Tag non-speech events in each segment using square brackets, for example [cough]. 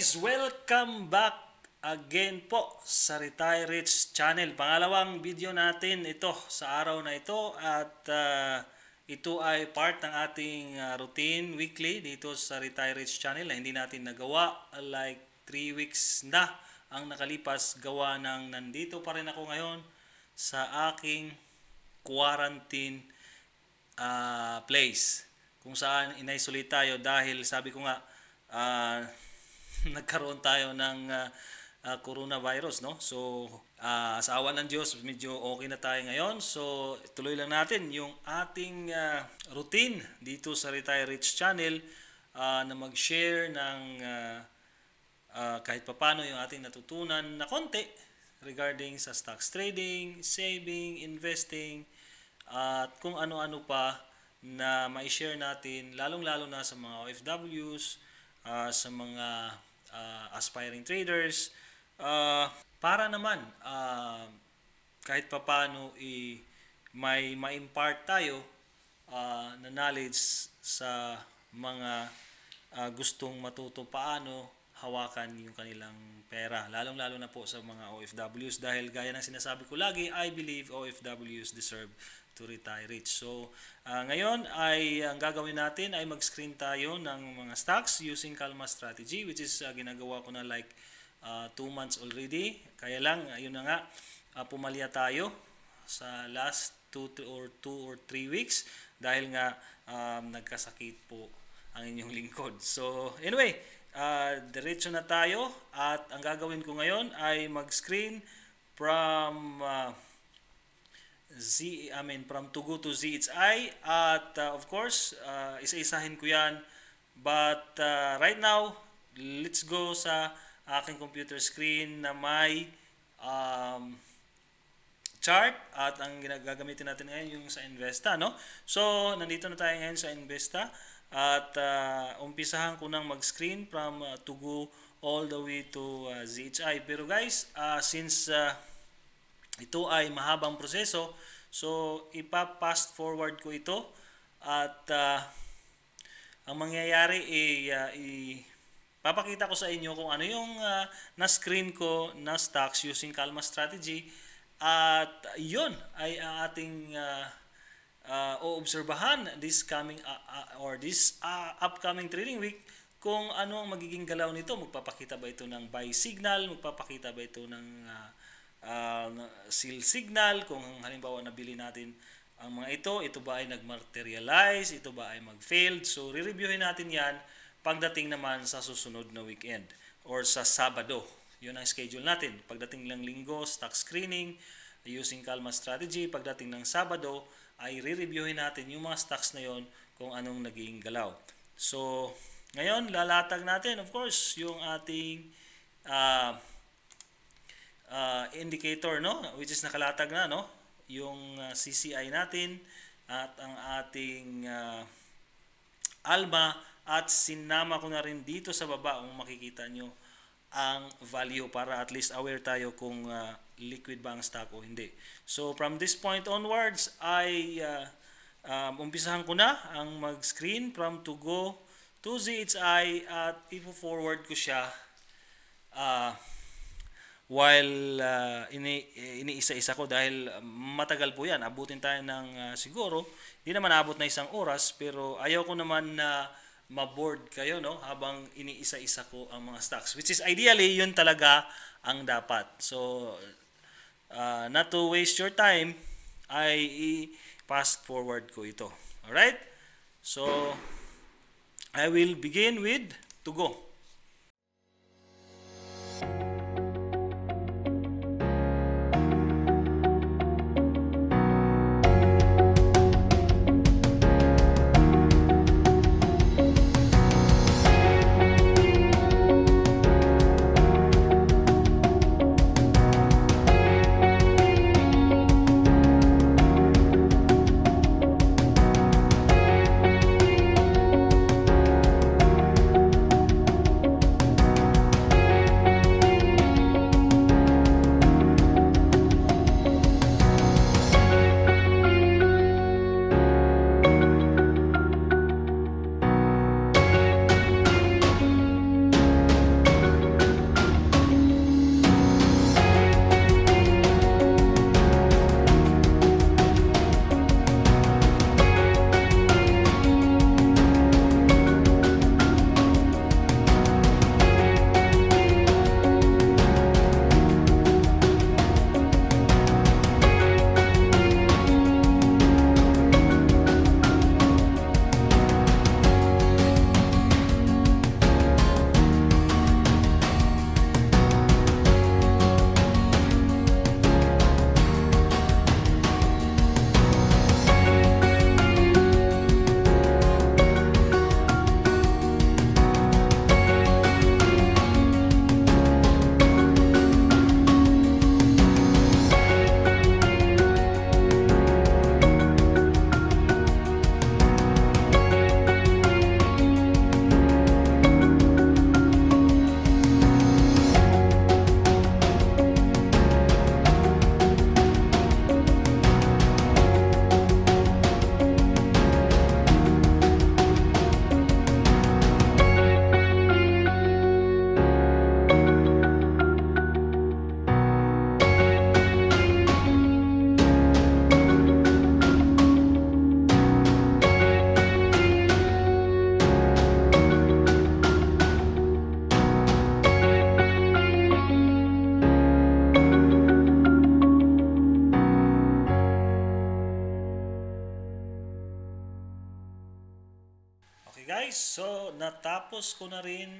guys! Welcome back again po sa Retire Rich Channel. Pangalawang video natin ito sa araw na ito at uh, ito ay part ng ating uh, routine weekly dito sa Retire Rich Channel na hindi natin nagawa like 3 weeks na ang nakalipas gawa ng nandito pa rin ako ngayon sa aking quarantine uh, place kung saan in tayo dahil sabi ko nga uh, [laughs] nagkaroon tayo ng uh, uh, coronavirus, no? So, uh, sa awan ng Diyos, medyo okay na tayo ngayon. So, tuloy lang natin yung ating uh, routine dito sa Retire Rich Channel uh, na mag-share ng uh, uh, kahit papano yung ating natutunan na konti regarding sa stocks trading, saving, investing, at kung ano-ano pa na ma-share natin, lalong-lalo na sa mga OFWs, uh, sa mga uh, aspiring traders uh, para naman uh, kahit papano i may ma-impart tayo uh, na knowledge sa mga uh, gustong matuto paano hawakan yung kanilang pera. Lalong-lalo na po sa mga OFWs dahil gaya ng sinasabi ko lagi, I believe OFWs deserve to retire rich. So, uh, ngayon ay ang gagawin natin ay mag-screen tayo ng mga stocks using Calma strategy which is uh, ginagawa ko na like 2 uh, ah, two months already. Kaya lang, ayun na nga, uh, pumalya tayo sa last 2 or 2 or 3 weeks dahil nga um, nagkasakit po ang inyong lingkod. So, anyway, uh, diretso na tayo at ang gagawin ko ngayon ay mag-screen from uh, Z, I mean, from to go to I. At uh, of course, uh, isa-isahin ko yan. But uh, right now, let's go sa aking computer screen na may um, chart at ang gagamitin natin ngayon yung sa Investa. No? So, nandito na tayo ngayon sa Investa. At uh, umpisahan ko nang mag-screen from uh, to go all the way to uh, ZHI. Pero guys, uh, since uh, ito ay mahabang proseso. So, ipa-fast forward ko ito at uh, ang mangyayari ay uh, i ko sa inyo kung ano yung uh, na-screen ko na stocks using Calma strategy at yun ay ang ating uh, uh, oobserbahan this coming uh, uh, or this uh, upcoming trading week kung ano ang magiging galaw nito magpapakita ba ito ng buy signal magpapakita ba ito ng uh, uh, seal signal kung halimbawa nabili natin ang mga ito, ito ba ay nagmaterialize, ito ba ay mag-failed. So, re-reviewin natin yan pagdating naman sa susunod na weekend or sa Sabado. Yun ang schedule natin. Pagdating ng linggo, stock screening, using Calma strategy. Pagdating ng Sabado, ay re-reviewin natin yung mga stocks na yon kung anong naging galaw. So, ngayon, lalatag natin, of course, yung ating uh, uh, indicator no which is nakalatag na no yung uh, CCI natin at ang ating uh, ALBA at sinama ko na rin dito sa baba kung makikita nyo ang value para at least aware tayo kung uh, liquid ba ang stock o hindi. So from this point onwards ay uh, um, umpisahan ko na ang mag-screen from to go to ZHI at ipo-forward ko siya uh, while uh, ini, iniisa-isa ko dahil um, matagal po yan. Abutin tayo ng uh, siguro, hindi naman abot na isang oras pero ayaw ko naman na uh, maboard kayo no habang iniisa-isa ko ang mga stocks. Which is ideally, yun talaga ang dapat. So, uh, not to waste your time, i pass forward ko ito. All right? So, I will begin with to go. Natapos ko na rin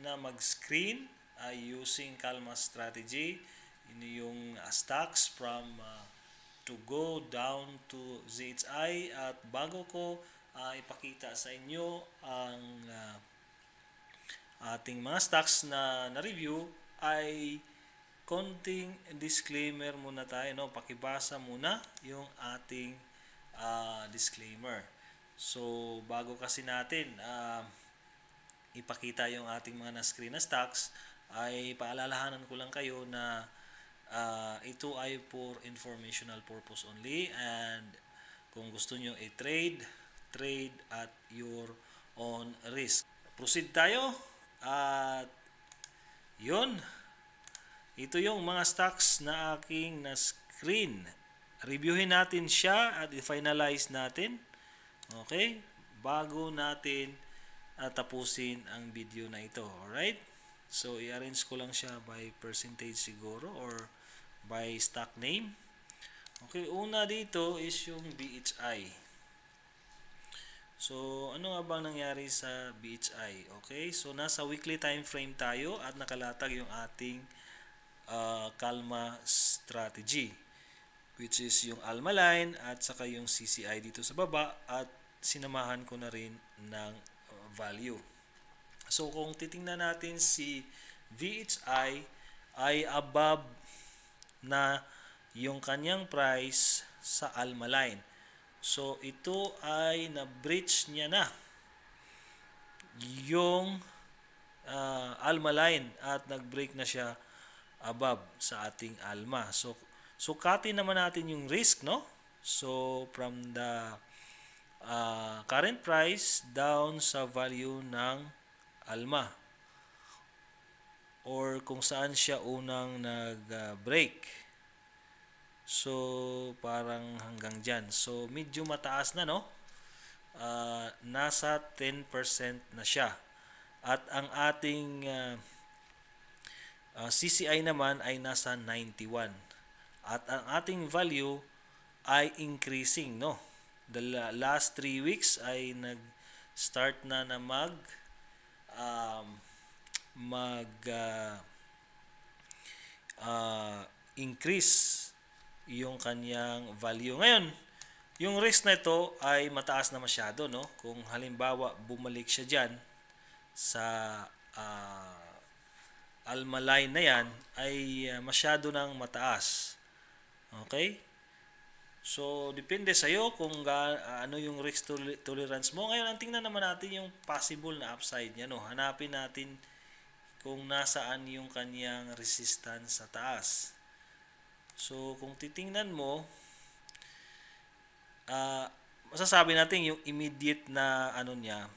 na mag-screen uh, using Calma strategy in yung ah, stocks from uh, to go down to ZHI at bago ko uh, ipakita sa inyo ang uh, ating mga stocks na na-review ay konting disclaimer muna tayo no pakibasa muna yung ating uh, disclaimer so bago kasi natin uh, ipakita yung ating mga na-screen na stocks, ay paalalahanan ko lang kayo na uh, ito ay for informational purpose only and kung gusto nyo i-trade, trade at your own risk. Proceed tayo at yun, ito yung mga stocks na aking na-screen. Reviewin natin siya at i-finalize natin. Okay? Bago natin at tapusin ang video na ito. Alright? So, i-arrange ko lang siya by percentage siguro or by stock name. Okay, una dito is yung BHI. So, ano nga bang nangyari sa BHI? Okay, so nasa weekly time frame tayo at nakalatag yung ating uh, Calma strategy which is yung Alma line at saka yung CCI dito sa baba at sinamahan ko na rin ng value. So kung titingnan natin si VHI ay above na yung kanyang price sa Alma Line. So ito ay na-breach niya na yung uh, ah, Alma Line at nag-break na siya above sa ating Alma. So sukati naman natin yung risk no. So from the uh, current price down sa value ng ALMA or kung saan siya unang nag-break. Uh, so, parang hanggang dyan. So, medyo mataas na, no? Uh, nasa 10% na siya. At ang ating uh, ah, uh, CCI naman ay nasa 91. At ang ating value ay increasing, no? the last 3 weeks ay nag-start na na mag um, mag uh, uh, increase yung kanyang value. Ngayon, yung risk na ito ay mataas na masyado. No? Kung halimbawa bumalik siya diyan sa uh, almaline na yan ay uh, masyado nang mataas. Okay? So, depende sa'yo kung ga, ano yung risk tolerance mo. Ngayon, ang tingnan naman natin yung possible na upside niya. No? Hanapin natin kung nasaan yung kanyang resistance sa taas. So, kung titingnan mo, uh, masasabi natin yung immediate na ano niya,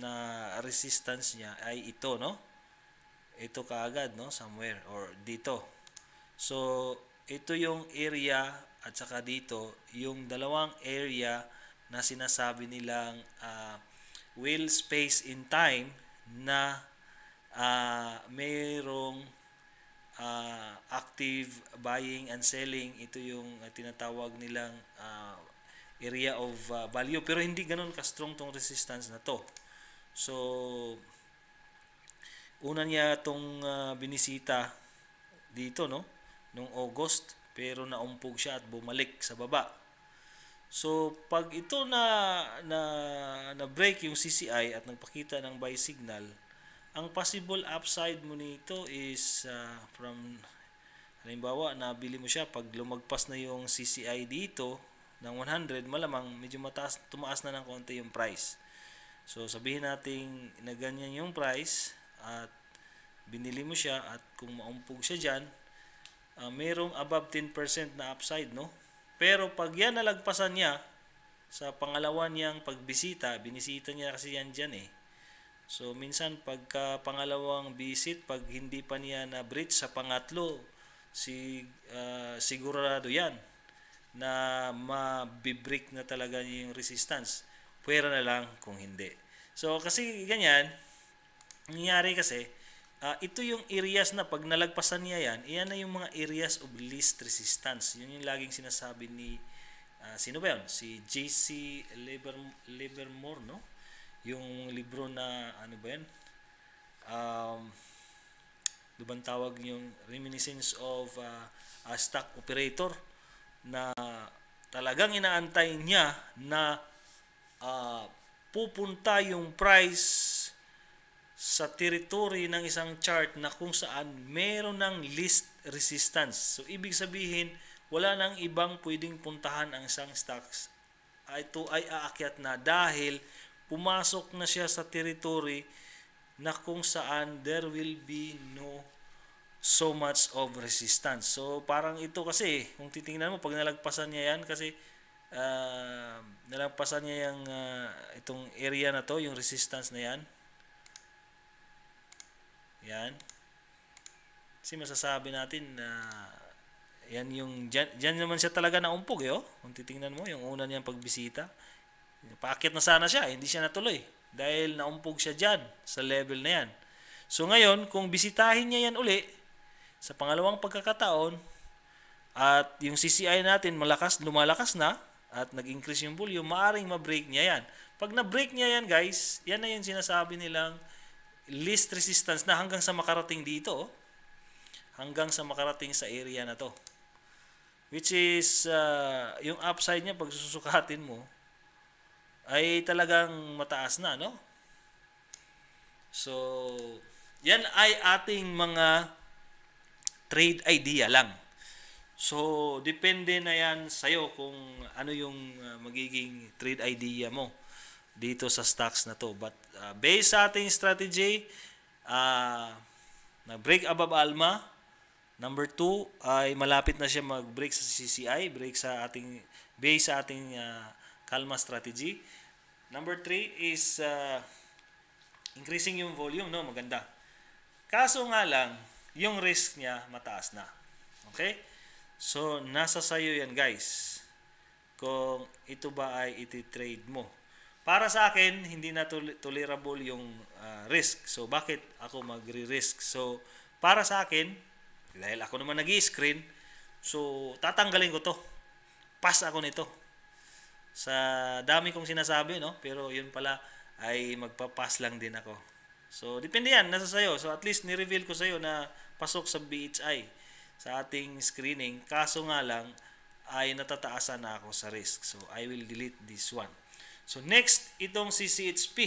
na resistance niya ay ito, no? Ito kaagad, no? Somewhere or dito. So, ito yung area at saka dito yung dalawang area na sinasabi nilang uh, will space in time na uh, mayroong uh, active buying and selling ito yung uh, tinatawag nilang uh, area of uh, value pero hindi ganoon ka strong tong resistance na to so una niya tong uh, binisita dito no nung August pero naumpog siya at bumalik sa baba. So pag ito na na na break yung CCI at nagpakita ng buy signal, ang possible upside mo nito is uh, from halimbawa bili mo siya pag lumagpas na yung CCI dito ng 100 malamang medyo mataas tumaas na ng konti yung price. So sabihin nating na ganyan yung price at binili mo siya at kung maumpog siya diyan uh, mayroong above 10% na upside, no? Pero pag yan nalagpasan niya, sa pangalawa niyang pagbisita, binisita niya kasi yan dyan eh. So minsan pagka pangalawang visit, pag hindi pa niya na breach sa pangatlo, si, uh, sigurado yan na mabibreak na talaga yung resistance. Pwera na lang kung hindi. So kasi ganyan, nangyari kasi, Uh, ito yung areas na pag nalagpasan niya yan, iyan na yung mga areas of least resistance. Yun yung laging sinasabi ni, uh, sino ba yun? Si J.C. Liber, Livermore, no? Yung libro na, ano ba yan? Um, Dubang tawag yung Reminiscence of uh, a Stock Operator na talagang inaantay niya na uh, pupunta yung price sa teritori ng isang chart na kung saan meron ng least resistance. So, ibig sabihin, wala nang ibang pwedeng puntahan ang isang stocks. Ito ay aakyat na dahil pumasok na siya sa teritori na kung saan there will be no so much of resistance. So, parang ito kasi, kung titingnan mo, pag nalagpasan niya yan, kasi uh, nalagpasan niya yung, uh, itong area na to, yung resistance na yan, yan. Kasi masasabi natin na yan yung diyan naman siya talaga na naumpog eh oh. Kung titingnan mo yung una niyang pagbisita, paakyat na sana siya, eh, hindi siya natuloy dahil naumpog siya diyan sa level na yan. So ngayon, kung bisitahin niya yan uli sa pangalawang pagkakataon at yung CCI natin malakas, lumalakas na at nag-increase yung volume, maaring ma-break niya yan. Pag na-break niya yan guys, yan na yung sinasabi nilang least resistance na hanggang sa makarating dito. Oh. Hanggang sa makarating sa area na to. Which is, uh, yung upside niya pag susukatin mo, ay talagang mataas na, no? So, yan ay ating mga trade idea lang. So, depende na yan sa'yo kung ano yung ah, magiging trade idea mo dito sa stocks na to. But uh, based sa ating strategy, uh, nag-break above ALMA. Number 2 ay malapit na siya mag-break sa CCI, break sa ating base sa ating uh, kalma strategy. Number 3 is uh, increasing yung volume, no? Maganda. Kaso nga lang, yung risk niya mataas na. Okay? So, nasa sayo yan guys. Kung ito ba ay iti mo. Para sa akin, hindi na tolerable yung uh, risk. So, bakit ako magre-risk? So, para sa akin, dahil ako naman nag screen so, tatanggalin ko to. Pass ako nito. Sa dami kong sinasabi, no? Pero yun pala ay magpa-pass lang din ako. So, depende yan. Nasa sayo. So, at least ni-reveal ko sa iyo na pasok sa BHI sa ating screening. Kaso nga lang, ay natataasan na ako sa risk. So, I will delete this one. So next, itong si CHP.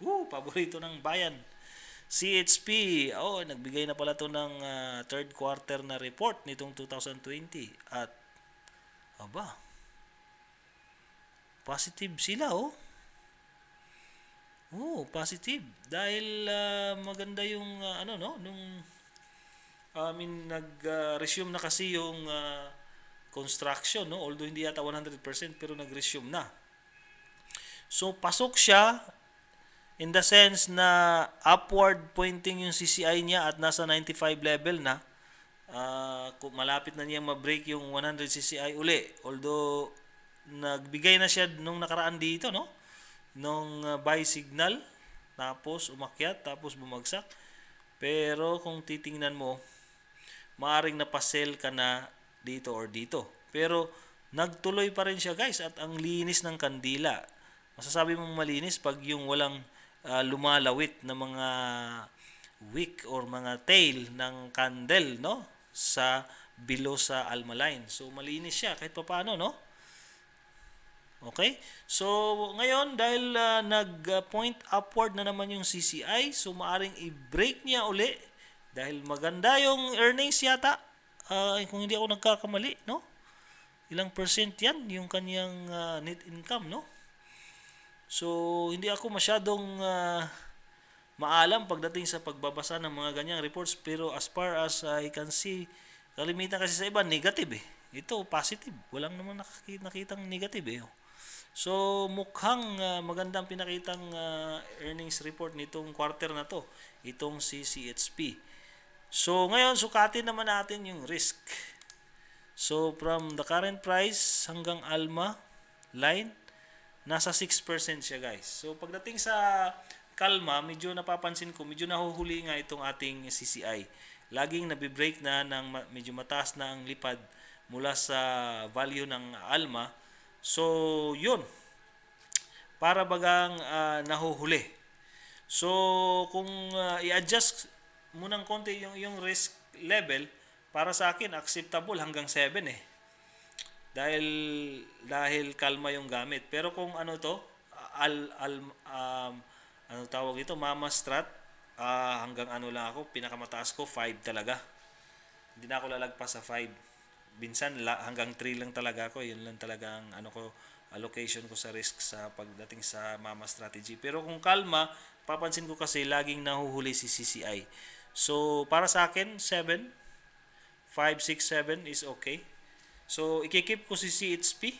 Woo, paborito ng bayan. CHP, oh, nagbigay na pala to ng uh, third quarter na report nitong 2020 at aba positive sila oh. Oh, positive dahil uh, maganda yung uh, ano no nung I mean nag-resume uh, na kasi yung uh, construction no although hindi yata 100% pero nag-resume na. So, pasok siya in the sense na upward pointing yung CCI niya at nasa 95 level na. Uh, malapit na niyang ma-break yung 100 CCI uli. Although, nagbigay na siya nung nakaraan dito, no? Nung uh, ah, buy signal. Tapos, umakyat. Tapos, bumagsak. Pero, kung titingnan mo, maaring napasell ka na dito or dito. Pero, nagtuloy pa rin siya guys at ang linis ng kandila masasabi mong malinis pag yung walang uh, lumalawit na mga wick or mga tail ng candle no sa below sa almaline. So malinis siya kahit papaano no. Okay? So ngayon dahil uh, nag-point upward na naman yung CCI, so maaring i-break niya uli dahil maganda yung earnings yata. Uh, kung hindi ako nagkakamali, no? Ilang percent 'yan yung kanyang uh, net income, no? So, hindi ako masyadong uh, maalam pagdating sa pagbabasa ng mga ganyang reports pero as far as I can see, kalimitan kasi sa iba negative eh. Ito positive, walang naman nakakita nakitang negative eh. Oh. So mukhang uh, magandang pinakitang uh, earnings report nitong quarter na to, itong CCHP. So ngayon sukatin naman natin yung risk. So from the current price hanggang ALMA line nasa 6% siya guys. So pagdating sa kalma, medyo napapansin ko, medyo nahuhuli nga itong ating CCI. Laging nabibreak na ng medyo mataas na ang lipad mula sa value ng ALMA. So yun, para bagang uh, nahuhuli. So kung uh, i-adjust munang konti yung, yung risk level, para sa akin acceptable hanggang 7 eh dahil dahil kalma yung gamit. Pero kung ano to, al al um, ano tawag ito, mama strat, uh, hanggang ano lang ako, pinakamataas ko 5 talaga. Hindi na ako lalagpas sa 5. Binsan la, hanggang 3 lang talaga ako, yun lang talaga ang ano ko allocation ko sa risk sa pagdating sa mama strategy. Pero kung kalma, papansin ko kasi laging nahuhuli si CCI. So para sa akin 7 5 6 7 is okay. So, ikikip ko si CHP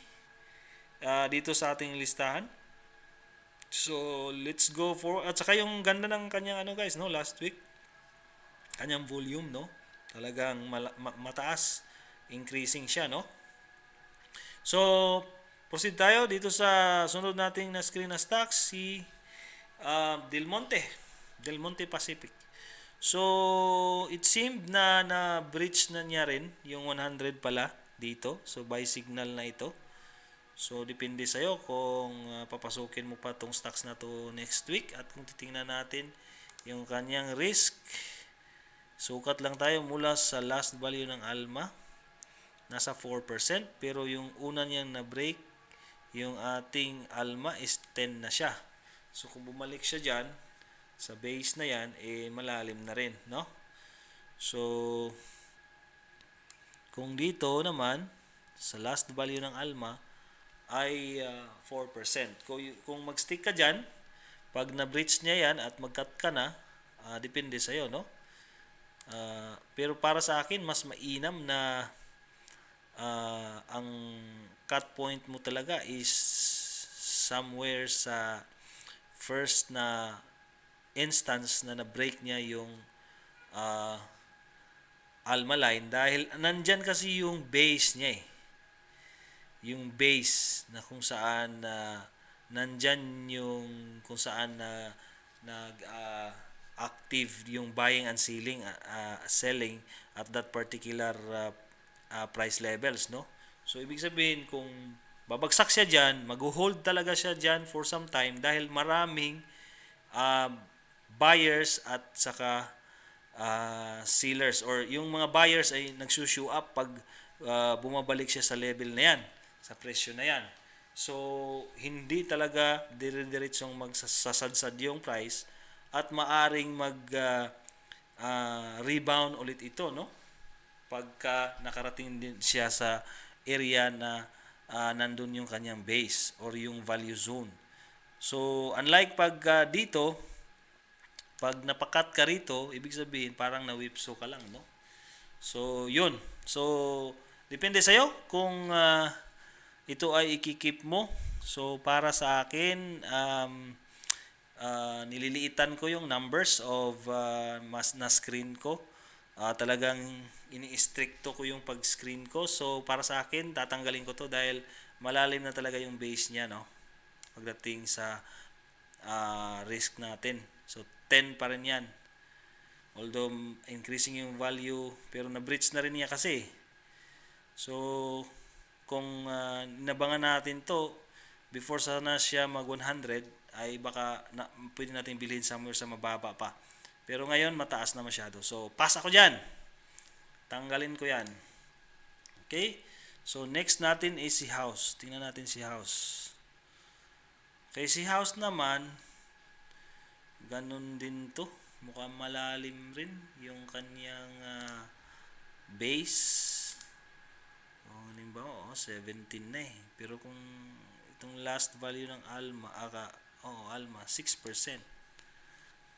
uh, ah, dito sa ating listahan. So, let's go for... At saka yung ganda ng kanyang ano guys, no? Last week. Kanyang volume, no? Talagang ma mataas. Increasing siya, no? So, proceed tayo dito sa sunod nating na screen na stocks, si uh, Del Monte. Del Monte Pacific. So, it seemed na na-breach na niya rin yung 100 pala dito. So, buy signal na ito. So, depende sa'yo kung uh, papasukin mo pa tong stocks na to next week at kung titingnan natin yung kanyang risk, sukat lang tayo mula sa last value ng ALMA, nasa 4%, pero yung una niyang na-break, yung ating ALMA is 10 na siya. So, kung bumalik siya dyan, sa base na yan, eh, malalim na rin, no? So, kung dito naman, sa last value ng ALMA, ay uh, ah, 4%. Kung, kung mag-stick ka dyan, pag na-breach niya yan at mag-cut ka na, uh, depende sa'yo, no? Uh, pero para sa akin, mas mainam na uh, ang cut point mo talaga is somewhere sa first na instance na na-break niya yung uh, Almaline dahil nandyan kasi yung base niya eh. Yung base na kung saan na uh, nandyan yung kung saan na uh, nag uh, active yung buying and selling uh, selling at that particular uh, uh, price levels no. So ibig sabihin kung babagsak siya diyan, magho-hold talaga siya diyan for some time dahil maraming uh, buyers at saka uh, ah, sellers or yung mga buyers ay nagsushoe up pag uh, bumabalik siya sa level na yan, sa presyo na yan. So, hindi talaga dire-diretsong magsasadsad yung price at maaring mag uh, uh, rebound ulit ito, no? Pagka nakarating din siya sa area na uh, nandun yung kanyang base or yung value zone. So, unlike pag uh, dito, pag napakat ka rito, ibig sabihin parang nawipso ka lang, no? So, yun. So, depende sa'yo kung uh, ito ay ikikip mo. So, para sa akin, um, uh, nililiitan ko yung numbers of uh, mas na-screen ko. Uh, talagang ini-stricto ko yung pag-screen ko. So, para sa akin, tatanggalin ko to dahil malalim na talaga yung base niya, no? Pagdating sa uh, risk natin. So 10 pa rin yan. Although increasing yung value pero na-breach na rin niya kasi. So kung uh, ah, nabangan natin to before sana siya mag 100 ay baka na, pwede natin bilhin somewhere sa mababa pa. Pero ngayon mataas na masyado. So pass ako diyan. Tanggalin ko 'yan. Okay? So next natin is si house. Tingnan natin si house. Kay eh, si house naman, ganun din to. Mukhang malalim rin yung kanyang uh, ah, base. O, halimbawa, oh, 17 ano na eh. Pero kung itong last value ng alma, aka, oh, alma, 6%.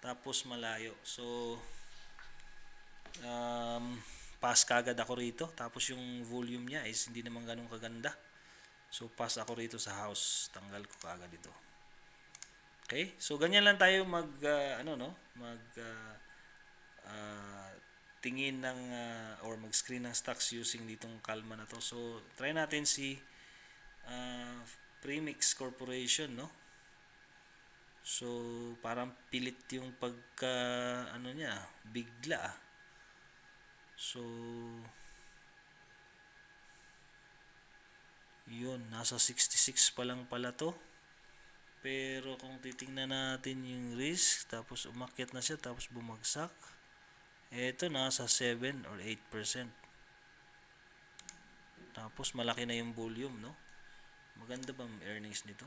Tapos malayo. So, um, pass kagad ako rito. Tapos yung volume niya is hindi naman ganun kaganda. So, pass ako rito sa house. Tanggal ko kagad ito. Okay? So ganyan lang tayo mag uh, ano no, mag uh, uh, tingin ng uh, or mag-screen ng stocks using nitong kalma na to. So try natin si uh, Premix Corporation no. So parang pilit yung pagka uh, ano niya, bigla. So yun, nasa 66 pa lang pala to. Pero kung titingnan natin yung risk, tapos umakyat na siya, tapos bumagsak, ito nasa 7 or 8%. Tapos malaki na yung volume, no? Maganda bang earnings nito?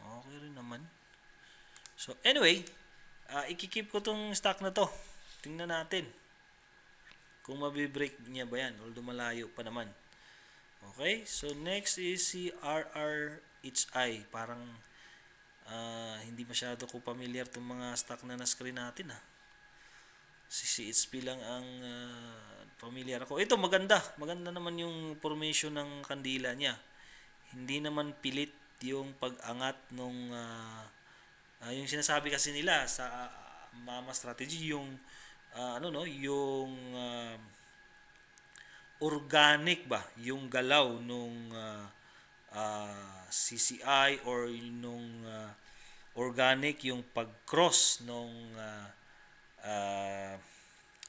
Okay rin naman. So anyway, uh, ah, ikikip ko tong stock na to. Tingnan natin kung mabibreak niya ba yan. Although malayo pa naman. Okay, so next is si RR HI. Parang uh, hindi masyado ko familiar itong mga stock na na-screen natin ha. Ah. Si CHP lang ang uh, familiar ako. Ito maganda. Maganda naman yung formation ng kandila niya. Hindi naman pilit yung pag-angat nung uh, uh, yung sinasabi kasi nila sa uh, mama strategy yung uh, ano no yung uh, organic ba yung galaw nung uh, uh, ah, CCI or nung uh, organic yung pag-cross nung uh, uh,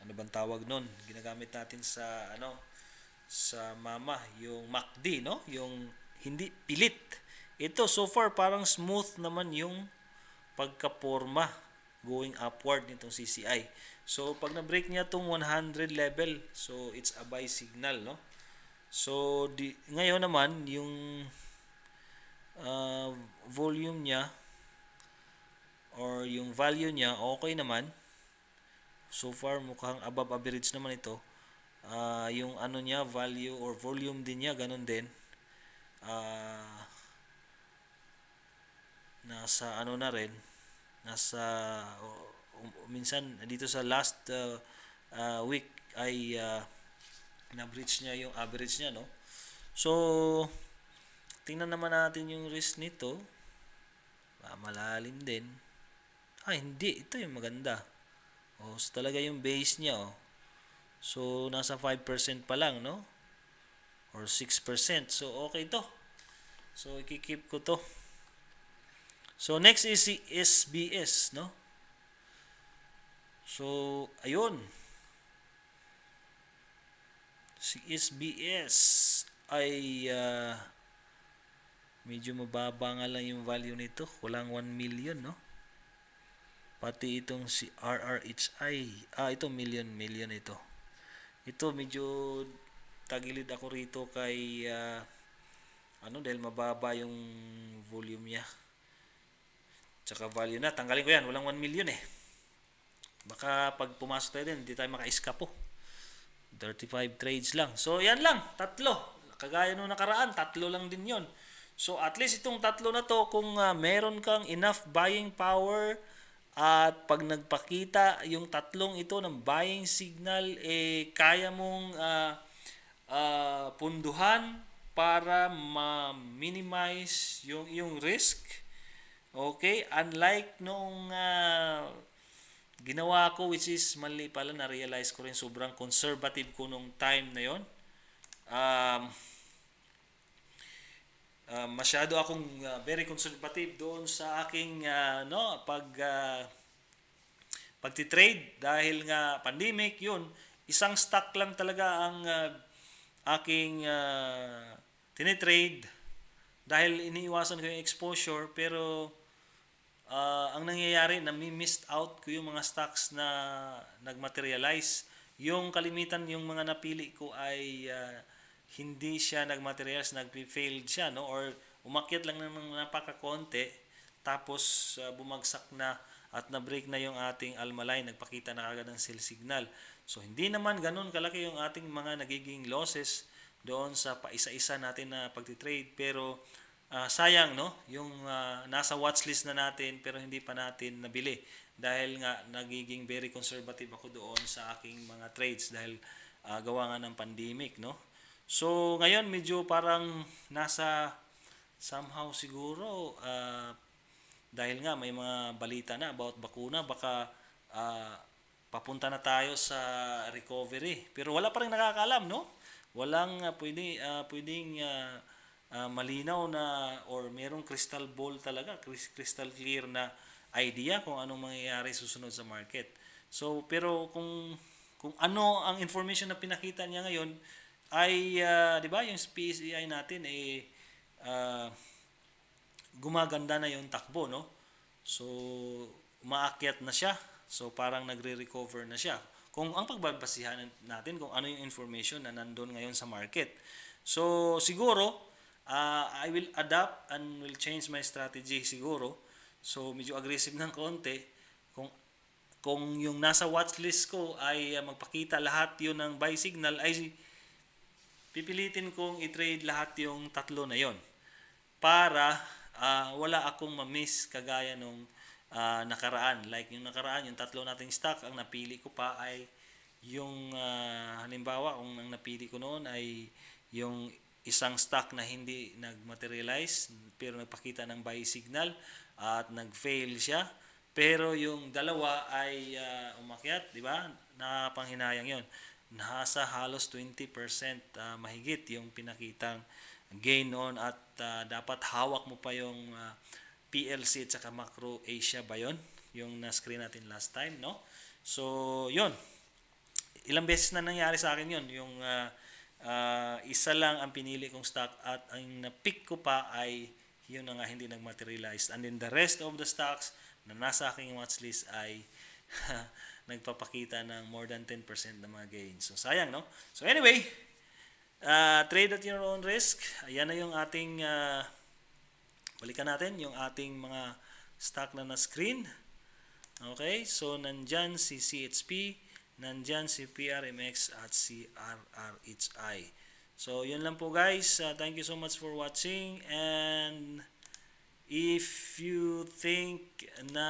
ano bang tawag nun? Ginagamit natin sa ano sa mama yung MACD no? Yung hindi pilit. Ito so far parang smooth naman yung pagkaporma going upward nitong CCI. So pag na-break niya tong 100 level, so it's a buy signal no? So, di, ngayon naman, yung uh, volume niya or yung value niya, okay naman. So far, mukhang above average naman ito. Uh, yung ano niya, value or volume din niya, ganun din. Uh, nasa ano na rin. Nasa, uh, minsan, dito sa last uh, uh, week ay... Uh, na-breach niya yung average niya, no? So, tingnan naman natin yung risk nito. Ah, malalim din. Ah, hindi. Ito yung maganda. O, oh, so talaga yung base niya, oh. So, nasa 5% pa lang, no? Or 6%. So, okay to. So, ikikip ko to. So, next is si SBS, no? So, ayun si SBS ay uh, medyo mababa nga lang yung value nito. Kulang 1 million, no? Pati itong si RRHI. Ah, ito million, million ito. Ito medyo tagilid ako rito kay uh, ano dahil mababa yung volume niya. Tsaka value na. Tanggalin ko yan. Walang 1 million eh. Baka pag pumasok tayo din, hindi tayo maka-escape po. 35 trades lang. So, yan lang. Tatlo. Kagaya nung nakaraan, tatlo lang din yon So, at least itong tatlo na to, kung uh, meron kang enough buying power at pag nagpakita yung tatlong ito ng buying signal, eh, kaya mong uh, uh, punduhan para ma-minimize yung, yung risk. Okay? Unlike nung uh, ginawa ko which is mali pala na-realize ko rin sobrang conservative ko nung time na yon um, uh, masyado akong uh, very conservative doon sa aking uh, no pag uh, pagti-trade dahil nga pandemic yun isang stock lang talaga ang uh, aking uh, tinitrade dahil iniiwasan ko yung exposure pero uh, ang nangyayari, nami-missed out ko yung mga stocks na nagmaterialize. Yung kalimitan, yung mga napili ko ay uh, hindi siya nagmaterialize, nag-failed siya, no? Or umakyat lang ng napaka-konti, tapos uh, bumagsak na at na-break na yung ating Alma Line, nagpakita na agad ng sell signal. So, hindi naman ganun kalaki yung ating mga nagiging losses doon sa paisa-isa natin na pagtitrade, pero uh, sayang no yung uh, nasa watchlist na natin pero hindi pa natin nabili dahil nga nagiging very conservative ako doon sa aking mga trades dahil uh, gawa nga ng pandemic no so ngayon medyo parang nasa somehow siguro uh, dahil nga may mga balita na about bakuna baka uh, papunta na tayo sa recovery pero wala pa ring nakakaalam no walang uh, pwede uh, pwedeng uh, Ah, malinaw na or merong crystal ball talaga, crystal clear na idea kung anong mangyayari susunod sa market. So, pero kung kung ano ang information na pinakita niya ngayon ay uh, 'di ba yung PCI natin ay eh, uh, gumaganda na yung takbo, no? So, umaakyat na siya. So, parang nagre-recover na siya. Kung ang pagbabasihan natin kung ano yung information na nandoon ngayon sa market. So, siguro uh, I will adapt and will change my strategy siguro. So medyo aggressive ng konti kung kung yung nasa watchlist ko ay uh, magpakita lahat yun ng buy signal ay pipilitin kong i-trade lahat yung tatlo na yon para uh, wala akong ma-miss kagaya nung uh, nakaraan like yung nakaraan yung tatlo nating stock ang napili ko pa ay yung uh, halimbawa kung ang napili ko noon ay yung isang stock na hindi nagmaterialize pero nagpakita ng buy signal at nagfail siya pero yung dalawa ay uh, umakyat di ba na panghinayang yon nasa halos 20% uh, ah, mahigit yung pinakitang gain on at uh, dapat hawak mo pa yung uh, PLC at saka Macro Asia ba yon yung na-screen natin last time no so yon ilang beses na nangyari sa akin yon yung uh, Uh, isa lang ang pinili kong stock at ang na-pick ko pa ay yun na nga hindi nag-materialize. And then the rest of the stocks na nasa aking watchlist ay [laughs] nagpapakita ng more than 10% na mga gains. So sayang, no? So anyway, uh, trade at your own risk. Ayan na yung ating, uh, balikan natin, yung ating mga stock na na-screen. Okay, so nandyan si CHP nandyan si PRMX at si RRHI. So, yun lang po guys. Uh, thank you so much for watching and if you think na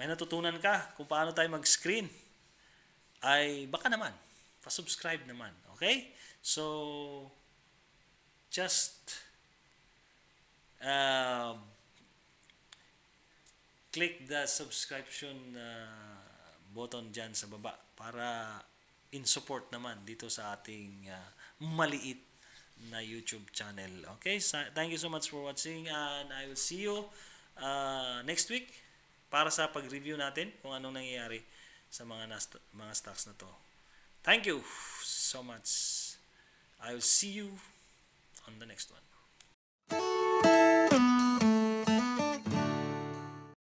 may natutunan ka kung paano tayo mag-screen, ay baka naman, pa-subscribe naman. Okay? So, just uh, click the subscription uh, button dyan sa baba para in support naman dito sa ating uh, maliit na YouTube channel. Okay, so, thank you so much for watching and I will see you uh, next week para sa pag-review natin kung anong nangyayari sa mga mga stocks na to. Thank you so much. I will see you on the next one.